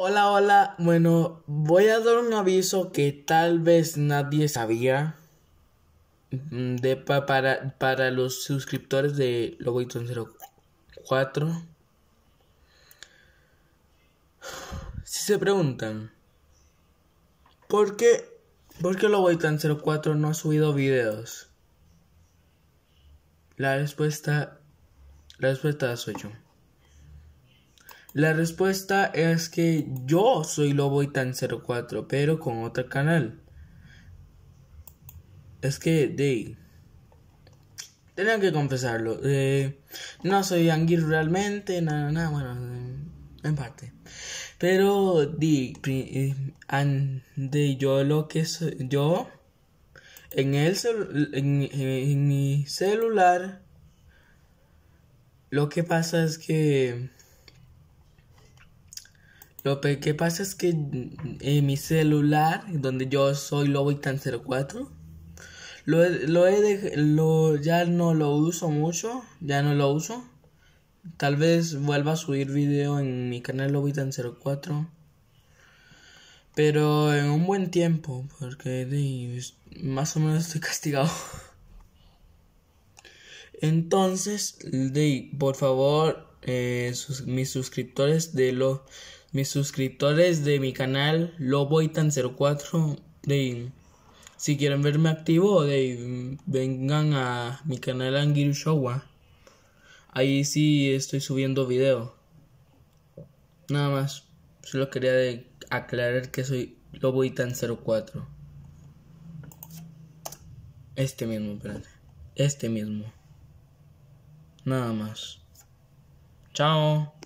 Hola, hola. Bueno, voy a dar un aviso que tal vez nadie sabía. Mm, de, para, los suscriptores de Logoiton 04. Si se preguntan, ¿por qué, por qué 04 no ha subido videos? La respuesta, la respuesta soy yo. La respuesta es que yo soy Lobo y tan 04, pero con otro canal. Es que, de... Tengo que confesarlo. no soy Anguir realmente, nada, nada, bueno, en parte. Pero, de, eh, de yo lo que soy, yo en, el en mi celular, lo que pasa es que lo que pasa es que en mi celular, donde yo soy lobitan 04, lo, he ya no lo uso mucho, ya no lo uso. Tal vez vuelva a subir video en mi canal Lobitan 04. Pero en un buen tiempo, porque más o menos estoy castigado. Entonces, de, por favor, eh, mis suscriptores de lo mis suscriptores de mi canal Loboitan04 si quieren verme activo de vengan a mi canal Angir Showa ahí sí estoy subiendo video nada más solo quería aclarar que soy Loboitan04 este mismo espérate este mismo nada más chao